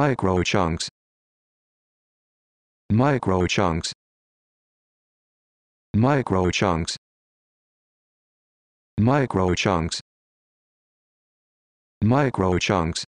micro chunks micro chunks micro chunks micro chunks micro chunks